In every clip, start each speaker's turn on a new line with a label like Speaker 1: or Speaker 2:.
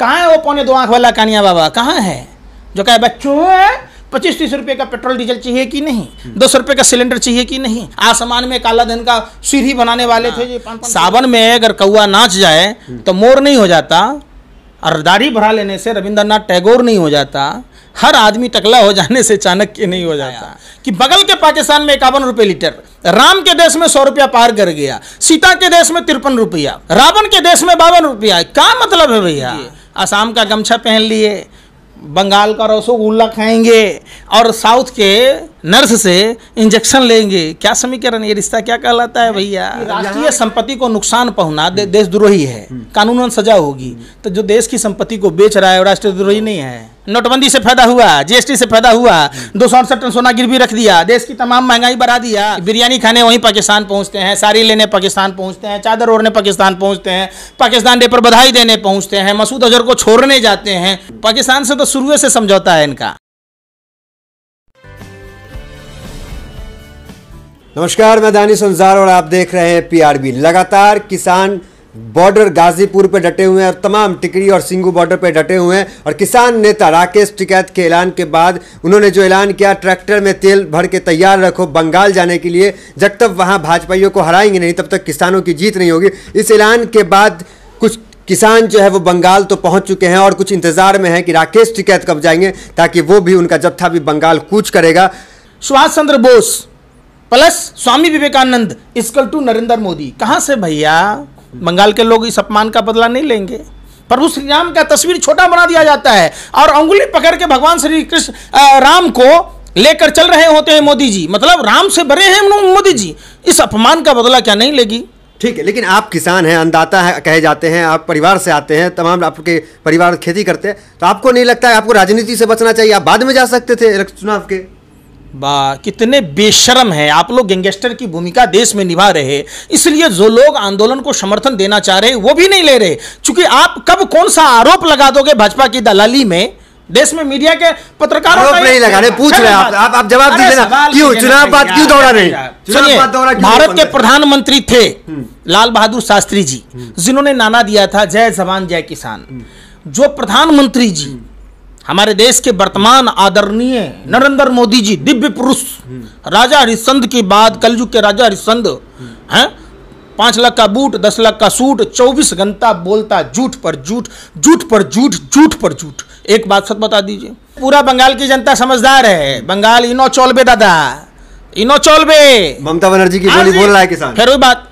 Speaker 1: कहाँ है वो पौने दो आँख वाला कानिया बाबा कहाँ है जो कहे बच्चों पच्चीस तीस रुपये का पेट्रोल डीजल चाहिए कि नहीं हम्म। दो सौ रुपये का सिलेंडर चाहिए कि नहीं आसमान में काला धन का सीढ़ी बनाने वाले हाँ। थे सावन में अगर कौआ नाच जाए हम्म। तो मोर नहीं हो जाता और दाढ़ी भरा लेने से रविंद्रनाथ टैगोर नहीं हो जाता हर आदमी टकला हो जाने से चाणक्य नहीं हो जाता कि बगल के पाकिस्तान में इक्यावन रुपये लीटर राम के देश में सौ रुपया पार कर गया सीता के देश में तिरपन रुपया रावण के देश में बावन रुपया क्या मतलब है भैया असम का गमछा पहन लिए बंगाल का रसोगुल्ला खाएंगे और साउथ के नर्स से इंजेक्शन लेंगे क्या समीकरण ये रिश्ता क्या कहलाता है भैया राष्ट्रीय संपत्ति को नुकसान पहुंचना दे, देशद्रोही है हम्म। कानूनन सजा होगी तो जो देश की संपत्ति को बेच रहा है वो राष्ट्रद्रोही नहीं है नोटबंदी से फायदा हुआ जीएसटी से फायदा हुआ दो सौ अड़सठ टन सोना गिरवी रख दिया देश की तमाम महंगाई बढ़ा दिया बिरयानी खाने वहीं पाकिस्तान पहुंचते हैं साड़ी लेने पाकिस्तान पहुंचते हैं चादर ओढ़ने पाकिस्तान पहुंचते हैं पाकिस्तान डे पर बधाई देने पहुंचते हैं मसूद अजहर को छोड़ने जाते हैं पाकिस्तान से तो शुरू से समझौता है इनका
Speaker 2: नमस्कार मैं दानिश अंजार और आप देख रहे हैं पीआरबी लगातार किसान बॉर्डर गाजीपुर पर डटे हुए हैं और तमाम टिकरी और सिंगू बॉर्डर पर डटे हुए हैं और किसान नेता राकेश टिकैत के ऐलान के बाद उन्होंने जो ऐलान किया ट्रैक्टर में तेल भर के तैयार रखो बंगाल जाने के लिए जब तक वहाँ भाजपाइयों को हराएंगे नहीं तब तक किसानों की जीत नहीं होगी इस ऐलान के बाद कुछ किसान जो है वो बंगाल तो पहुंच चुके हैं और कुछ इंतजार में है कि राकेश टिकैत कब जाएंगे ताकि वो भी उनका जत्था भी बंगाल कूच
Speaker 1: करेगा सुभाष चंद्र बोस प्लस स्वामी विवेकानंद इसकल टू नरेंद्र मोदी कहाँ से भैया बंगाल के लोग इस अपमान का बदला नहीं लेंगे प्रभु श्री राम का तस्वीर छोटा बना दिया जाता है और अंगुली पकड़ के भगवान श्री कृष्ण राम को लेकर चल रहे होते हैं मोदी जी मतलब राम से बड़े हैं मोदी जी इस अपमान का बदला क्या नहीं लेगी ठीक है लेकिन आप किसान हैं अनदाता है कहे जाते हैं आप परिवार से आते हैं तमाम आपके परिवार खेती करते हैं तो आपको नहीं लगता है आपको राजनीति से बचना चाहिए आप बाद में जा सकते थे चुनाव के कितने बेशरम हैं आप लोग गैंगस्टर की भूमिका देश में निभा रहे इसलिए जो लोग आंदोलन को समर्थन देना चाह रहे वो भी नहीं ले रहे क्योंकि आप कब कौन सा आरोप लगा दोगे भाजपा की दलाली में देश में मीडिया के पत्रकारों आरोप नहीं लगा रहे पूछ रहे आप आप, जवाब दीजिए ना क्यों चुनाव बात क्यों दौड़ा रहे सुनिए भारत के प्रधानमंत्री थे हम्म। लाल बहादुर शास्त्री जी हम्म। जिन्होंने नाना दिया था जय जवान जय किसान हम्म। जो प्रधानमंत्री जी हमारे देश के वर्तमान आदरणीय नरेंद्र मोदी जी दिव्य पुरुष राजा हरिश्चंद के बाद कलयुग के राजा हरिश्चंद हैं पांच लाख का बूट दस लाख का सूट चौबीस घंटा बोलता झूठ पर झूठ झूठ पर झूठ झूठ पर झूठ एक बात सच बता दीजिए पूरा बंगाल की जनता समझदार है बंगाल इनो चौलबे दादा इनो चौलबे ममता बनर्जी की हाँ बोली बोल रहा है किसान फिर वही बात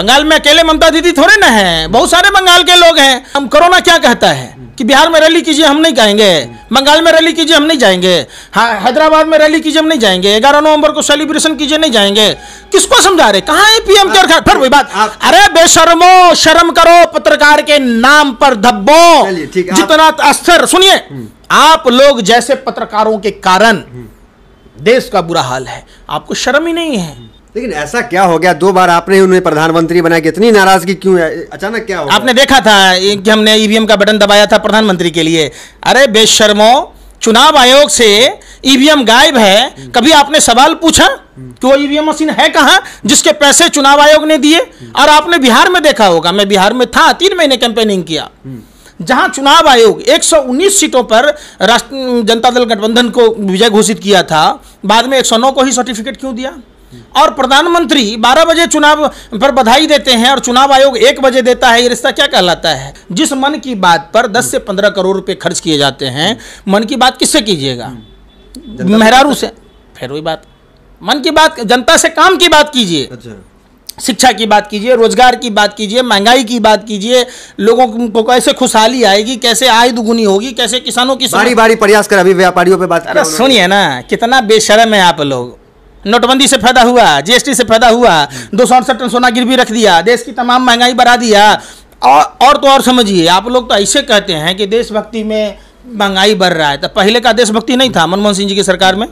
Speaker 1: बंगाल में अकेले ममता दीदी थोड़े ना है बहुत सारे बंगाल के लोग हैं हम कोरोना क्या कहता है कि बिहार में रैली कीजिए हम नहीं जाएंगे बंगाल में रैली कीजिए हम नहीं जाएंगे हैदराबाद में रैली कीजिए हम नहीं जाएंगे ग्यारह नवंबर को सेलिब्रेशन कीजिए नहीं जाएंगे किसको समझा रहे कहा है पीएम के फिर वही बात अरे बेशर्मो शर्म करो पत्रकार के नाम पर धब्बो जितना अस्थिर सुनिए हम्म। आप लोग जैसे पत्रकारों के कारण हम्म। देश का बुरा हाल है आपको शर्म ही नहीं है लेकिन ऐसा क्या हो गया दो बार आपने उन्हें प्रधानमंत्री बनाया इतनी नाराजगी क्यों है अचानक क्या हो आपने देखा था कि हमने ईवीएम e का बटन दबाया था प्रधानमंत्री के लिए अरे बेशर्मो चुनाव आयोग से ईवीएम e गायब है कभी आपने सवाल पूछा कि वो ईवीएम e मशीन है कहाँ जिसके पैसे चुनाव आयोग ने दिए और आपने बिहार में देखा होगा मैं बिहार में था तीन महीने कैंपेनिंग किया जहां चुनाव आयोग 119 सीटों पर राष्ट्र जनता दल गठबंधन को विजय घोषित किया था बाद में 109 को ही सर्टिफिकेट क्यों दिया और प्रधानमंत्री 12 बजे चुनाव पर बधाई देते हैं और चुनाव आयोग एक बजे देता है ये रिश्ता क्या कहलाता है जिस मन की बात पर 10 से 15 करोड़ रुपए खर्च किए जाते हैं मन की बात किससे कीजिएगा मेहरारू से फिर वही बात मन की बात जनता से काम की बात कीजिए अच्छा। शिक्षा की बात कीजिए रोजगार की बात कीजिए महंगाई की बात कीजिए लोगों को कैसे खुशहाली आएगी कैसे आय दुगुनी होगी कैसे किसानों की बारी बारी प्रयास कर अभी व्यापारियों पे बात सुनिए ना कितना बेशरम है आप लोग नोटबंदी से फायदा हुआ जीएसटी से फायदा हुआ दो सौ अड़सठ टन सोना गिरवी रख दिया देश की तमाम महंगाई बढ़ा दिया और और तो और समझिए आप लोग तो ऐसे कहते हैं कि देशभक्ति में महंगाई बढ़ रहा है तो पहले का देशभक्ति नहीं था मनमोहन सिंह जी की सरकार में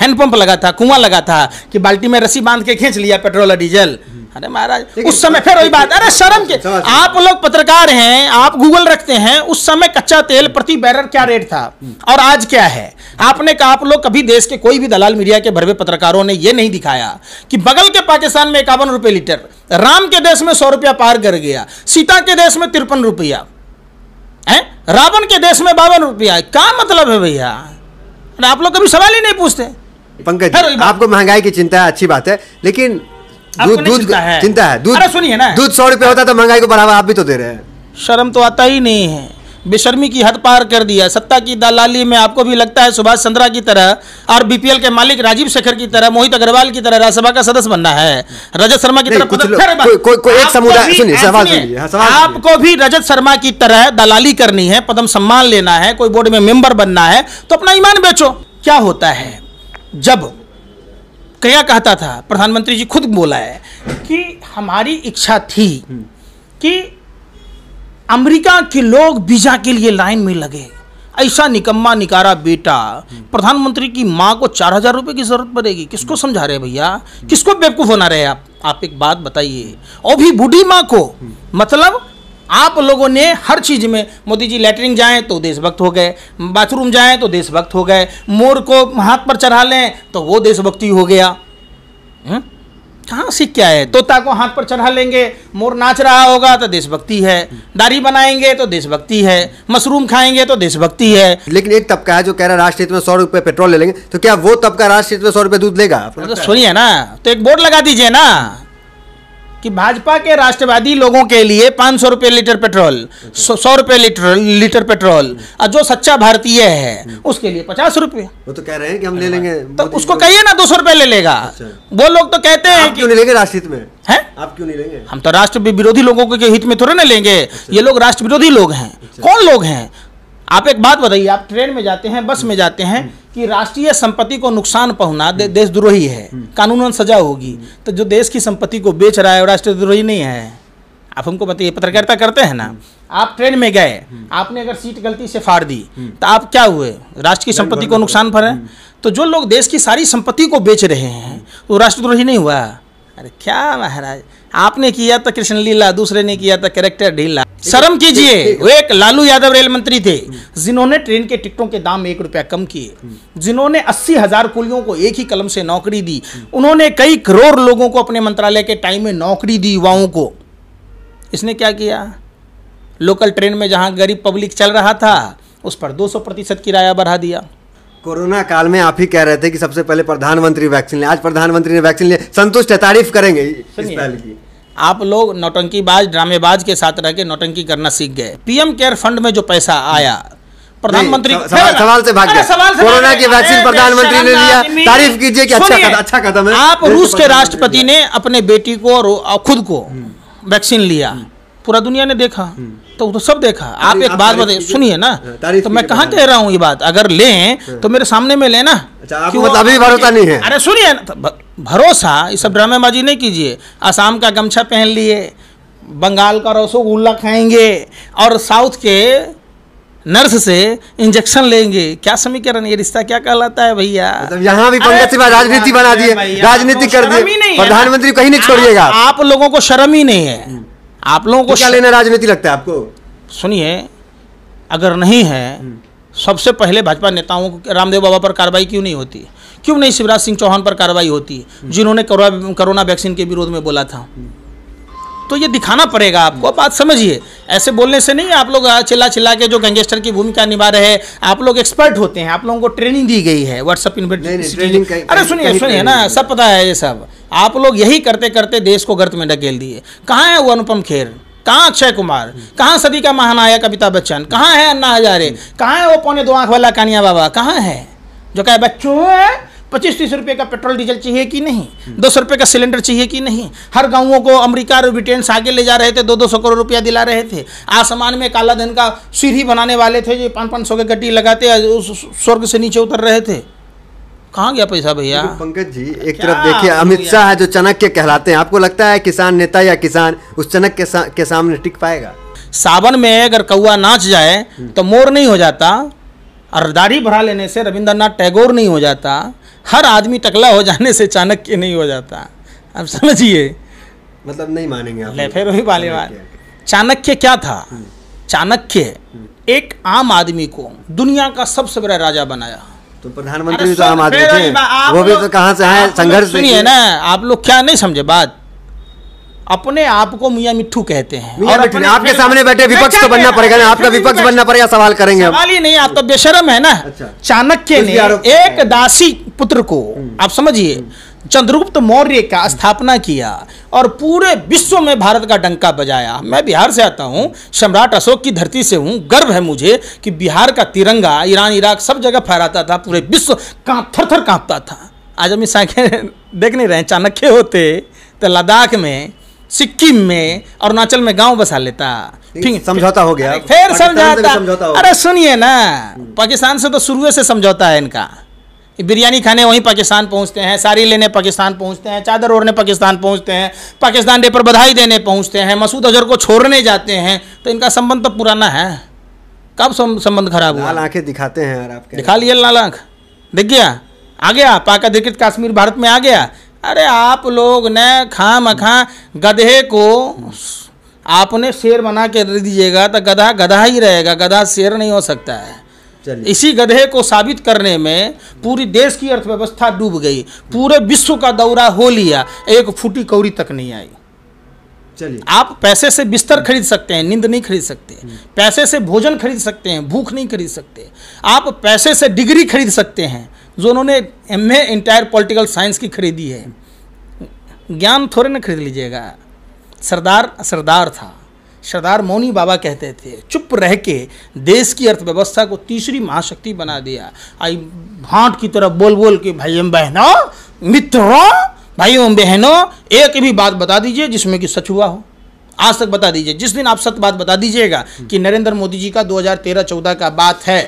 Speaker 1: हैंडपंप लगा था कुआं लगा था कि बाल्टी में रस्सी बांध के खींच लिया पेट्रोल और डीजल हम्म। अरे महाराज उस समय फिर वही बात अरे शर्म के आप लोग पत्रकार हैं आप गूगल रखते हैं उस समय कच्चा तेल प्रति बैरल क्या रेट था हम्म। और आज क्या है आपने कहा आप लोग कभी देश के कोई भी दलाल मीडिया के भरवे पत्रकारों ने यह नहीं दिखाया कि बगल के पाकिस्तान में इक्यावन रुपये लीटर राम के देश में सौ रुपया पार कर गया सीता के देश में तिरपन रुपया है रावण के देश में बावन रुपया क्या मतलब है भैया आप लोग कभी सवाल ही नहीं पूछते पंकज आपको
Speaker 2: महंगाई की चिंता है अच्छी बात है
Speaker 1: लेकिन दूध दूध चिंता है दूध सुनिए ना दूध सौ रुपया होता तो महंगाई को बढ़ावा आप भी तो दे रहे हैं शर्म तो आता ही नहीं है बेशर्मी की हद पार कर दिया सत्ता की दलाली में आपको भी लगता है सुभाष चंद्रा की तरह और बीपीएल के मालिक राजीव शेखर की तरह मोहित अग्रवाल की तरह राज्यसभा का सदस्य बनना है रजत शर्मा की तरह मतलब समुदाय हाँ, आपको भी रजत शर्मा की तरह दलाली करनी है पदम सम्मान लेना है कोई बोर्ड में मेंबर बनना है तो अपना ईमान बेचो क्या होता है जब क्या कहता था प्रधानमंत्री जी खुद बोला है कि हमारी इच्छा थी हम्म। कि अमेरिका के लोग वीजा के लिए लाइन में लगे ऐसा निकम्मा निकारा बेटा हम्म। प्रधानमंत्री की माँ को चार हजार रुपये की जरूरत पड़ेगी किसको हम्म। समझा रहे भैया किसको बेवकूफ़ बना रहे आप आप एक बात बताइए और भी बूढ़ी माँ को मतलब आप लोगों ने हर चीज़ में मोदी जी लेटरिन जाएं तो देशभक्त हो गए बाथरूम जाएं तो देशभक्त हो गए मोर को हाथ पर चढ़ा लें तो वो देशभक्ति हो गया हम्म? कहाँ सीख क्या है तोता को हाथ पर चढ़ा लेंगे मोर नाच रहा होगा तो देशभक्ति है दाढ़ी बनाएंगे तो देशभक्ति है
Speaker 2: मशरूम खाएंगे तो देशभक्ति है लेकिन एक तबका है जो कह रहा है राष्ट्रीय में सौ रुपये पेट्रोल ले लेंगे तो क्या वो
Speaker 1: तबका राष्ट्रीय में सौ रुपये दूध लेगा तो सुनिए ना तो एक बोर्ड लगा दीजिए ना कि भाजपा के राष्ट्रवादी लोगों के लिए पांच सौ रुपये लीटर पेट्रोल सौ रुपये लीटर लीटर पेट्रोल और जो सच्चा भारतीय है उसके लिए पचास रुपये वो तो कह रहे हैं कि हम ले लेंगे तो उसको कहिए ना दो सौ रुपये ले लेगा अच्छा। वो लोग तो कहते हैं क्यों नहीं लेंगे राष्ट्रहित में है आप क्यों नहीं लेंगे हम तो राष्ट्र विरोधी लोगों के हित में थोड़े ना लेंगे अच्छा। ये लोग राष्ट्र विरोधी लोग हैं अच्छा। कौन लोग हैं आप एक बात बताइए आप ट्रेन में जाते हैं बस में जाते हैं हम्म। कि राष्ट्रीय संपत्ति को नुकसान पहुंचना दे, देशद्रोही है हम्म। कानूनन सजा होगी हम्म। तो जो देश की संपत्ति को बेच रहा है वो राष्ट्रद्रोही नहीं है आप हमको बताइए पत्रकारिता करते हैं ना आप ट्रेन में गए आपने अगर सीट गलती से फाड़ दी तो आप क्या हुए राष्ट्र की संपत्ति को नुकसान फरे तो जो लोग देश की सारी संपत्ति को बेच रहे हैं वो राष्ट्रद्रोही नहीं हुआ अरे क्या महाराज आपने किया तो कृष्ण लीला दूसरे ने किया तो कैरेक्टर ढीला शर्म कीजिए वो एक लालू यादव रेल मंत्री थे जिन्होंने ट्रेन के टिकटों के दाम एक रुपया कम किए हम्म। जिन्होंने अस्सी हजार कुलियों को एक ही कलम से नौकरी दी हम्म। उन्होंने कई करोड़ लोगों को अपने मंत्रालय के टाइम में नौकरी दी युवाओं को इसने क्या किया लोकल ट्रेन में जहां गरीब पब्लिक चल रहा था उस पर 200 प्रतिशत किराया बढ़ा दिया
Speaker 2: कोरोना काल में आप ही कह रहे थे कि सबसे पहले प्रधानमंत्री वैक्सीन ले आज प्रधानमंत्री ने वैक्सीन लिया संतुष्ट है तारीफ करेंगे इस
Speaker 1: पहल की आप लोग नौटंकीबाज ड्रामेबाज के साथ रह के नौटंकी करना सीख गए पीएम केयर फंड में जो पैसा आया प्रधानमंत्री सवाल, सवाल से भाग गया कोरोना की वैक्सीन प्रधानमंत्री ने लिया तारीफ कीजिए कि अच्छा कदम अच्छा कदम है आप रूस के राष्ट्रपति ने अपने बेटी को और खुद को हम्म। वैक्सीन लिया हम्म। पूरा दुनिया ने देखा हम्म। तो तो सब देखा आप एक बात बताइए सुनिए ना हाँ, तो मैं कहा कह रहा हूँ ये बात अगर लें हाँ। तो मेरे सामने में लेना अच्छा,
Speaker 2: मतलब अभी भरोसा
Speaker 1: नहीं है अरे सुनिए तो भरोसा ये सब ड्रामेबाजी नहीं कीजिए आसाम का गमछा पहन लिए बंगाल का रसोगुल्ला खाएंगे और साउथ के नर्स से इंजेक्शन लेंगे क्या समीकरण ये रिश्ता क्या कहलाता है भैया मतलब यहाँ भी पंकज राजनीति बना दिए राजनीति कर दिए प्रधानमंत्री कहीं नहीं छोड़िएगा आप लोगों को शर्म ही नहीं है आप लोगों को तो क्या लेना राजनीति लगता है आपको सुनिए अगर नहीं है हम्म। सबसे पहले भाजपा नेताओं को रामदेव बाबा पर कार्रवाई क्यों नहीं होती क्यों नहीं शिवराज सिंह चौहान पर कार्रवाई होती जिन्होंने कोरोना वैक्सीन के विरोध में बोला था तो ये दिखाना पड़ेगा आपको बात समझिए ऐसे बोलने से नहीं आप लोग चिल्ला चिल्ला के जो गैंगस्टर की भूमिका निभा रहे हैं आप लोग एक्सपर्ट होते हैं आप लोगों को ट्रेनिंग दी गई है व्हाट्सअप ट्रेनिंग अरे सुनिए सुनिए ना सब पता है ये सब आप लोग यही करते करते देश को गर्त में ढकेल दिए कहाँ है वो अनुपम खेर कहाँ अक्षय कुमार कहाँ सदी का महानायक अमिताभ बच्चन कहाँ है अन्ना हजारे कहाँ है वो पौने दो आंख वाला कानिया बाबा कहाँ है जो कहे बच्चों पच्चीस तीस रुपये का पेट्रोल डीजल चाहिए कि नहीं दो सौ रुपये का सिलेंडर चाहिए कि नहीं हर गाँवों को अमेरिका और ब्रिटेन से आगे ले जा रहे थे दो दो सौ करोड़ रुपया दिला रहे थे आसमान में काला धन का सीढ़ी बनाने वाले थे जो पाँच पाँच सौ के गड्डी लगाते स्वर्ग से नीचे उतर रहे थे कहाँ गया पैसा भैया पंकज जी एक तरफ देखिए अमित
Speaker 2: शाह जो चाणक्य कहलाते हैं आपको लगता है किसान नेता
Speaker 1: या किसान उस चाणक्य सा, के सामने टिक पाएगा सावन में अगर कौआ नाच जाए हम्म। तो मोर नहीं हो जाता और दाढ़ी भरा लेने से रविंद्रनाथ टैगोर नहीं हो जाता हर आदमी टकला हो जाने से चाणक्य नहीं हो जाता आप समझिए मतलब नहीं मानेंगे आप फिर वही वाले बात चाणक्य क्या था हम्म। चाणक्य हम्म। एक आम आदमी को दुनिया का सबसे बड़ा राजा बनाया तो प्रधानमंत्री तो आम आदमी थे वो भी तो कहाँ से है संघर्ष सुनिए ना आप लोग क्या नहीं समझे बात अपने आप को मियाँ मिट्ठू कहते हैं और अपने अपने आपके सामने बैठे विपक्ष तो बनना पड़ेगा ना आपका विपक्ष बनना पड़ेगा सवाल करेंगे सवाल ही नहीं आप तो बेशरम है ना अच्छा। चाणक्य ने एक दासी पुत्र को हम्म। आप समझिए हम्म। चंद्रगुप्त मौर्य का स्थापना किया और पूरे विश्व में भारत का डंका बजाया मैं बिहार से आता हूँ सम्राट अशोक की धरती से हूँ गर्व है मुझे कि बिहार का तिरंगा ईरान इराक सब जगह फहराता था पूरे विश्व का थर थर कांपता था आज हम साइकिल देख नहीं रहे चाणक्य होते तो लद्दाख में सिक्किम में अरुणाचल में गांव बसा लेता ठीक समझौता हो गया फिर समझौता अरे सुनिए ना पाकिस्तान से तो शुरू से समझौता है इनका बिरयानी खाने वहीं पाकिस्तान पहुंचते हैं साड़ी लेने पाकिस्तान पहुंचते हैं चादर ओढ़ने पाकिस्तान पहुंचते हैं पाकिस्तान डे पर बधाई देने पहुंचते हैं मसूद अजहर को छोड़ने जाते हैं तो इनका संबंध तो पुराना है कब संबंध खराब हुआ आंखें दिखाते हैं यार आपके दिखा लिए लाल आंख दिख गया आ गया पाका दिक्कत कश्मीर भारत में आ गया अरे आप लोग ने खा मखा गधे को आपने शेर बना के दीजिएगा तो गधा गधा ही रहेगा गधा शेर नहीं हो सकता है इसी गधे को साबित करने में पूरी देश की अर्थव्यवस्था डूब गई पूरे विश्व का दौरा हो लिया एक फूटी कौड़ी तक नहीं आई चलिए आप पैसे से बिस्तर खरीद सकते हैं नींद नहीं खरीद सकते हम्म। पैसे से भोजन खरीद सकते हैं भूख नहीं खरीद सकते आप पैसे से डिग्री खरीद सकते हैं जो उन्होंने M A entire political science की खरीदी है ज्ञान थोड़े ना खरीद लीजिएगा सरदार सरदार था सरदार मौनी बाबा कहते थे चुप रह के देश की अर्थव्यवस्था को तीसरी महाशक्ति बना दिया आई भाट की तरफ बोल बोल के भाई बहनों मित्रों भाई बहनों एक भी बात बता दीजिए जिसमें कि सच हुआ हो आज तक बता दीजिए जिस दिन आप सत्य बात बता दीजिएगा कि नरेंद्र मोदी जी का 2013-14 का बात है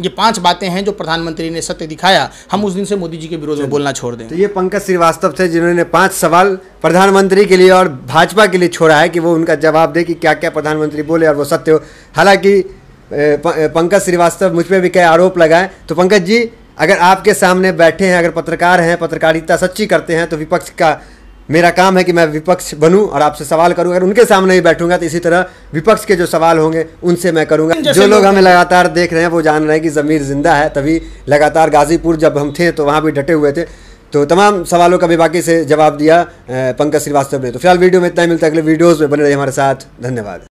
Speaker 1: ये पांच बातें हैं जो प्रधानमंत्री ने सत्य दिखाया हम उस दिन से मोदी जी के विरोध में
Speaker 2: बोलना छोड़ दें तो ये पंकज श्रीवास्तव थे जिन्होंने पांच सवाल प्रधानमंत्री के लिए और भाजपा के लिए छोड़ा है कि वो उनका जवाब दे कि क्या क्या प्रधानमंत्री बोले और वो सत्य हो हालांकि पंकज श्रीवास्तव मुझ पर भी कई आरोप लगाए तो पंकज जी अगर आपके सामने बैठे हैं अगर पत्रकार हैं पत्रकारिता सच्ची करते हैं तो विपक्ष का मेरा काम है कि मैं विपक्ष बनूं और आपसे सवाल करूं अगर उनके सामने ही बैठूंगा तो इसी तरह विपक्ष के जो सवाल होंगे उनसे मैं करूंगा जो लोग हमें लगातार देख रहे हैं वो जान रहे हैं कि ज़मीर जिंदा है तभी लगातार गाजीपुर जब हम थे तो वहाँ भी डटे हुए थे तो तमाम सवालों का भी बाकी से जवाब दिया पंकज श्रीवास्तव ने तो फिलहाल वीडियो में इतना ही मिलता है अगले वीडियोज़ में बने रहे हमारे साथ धन्यवाद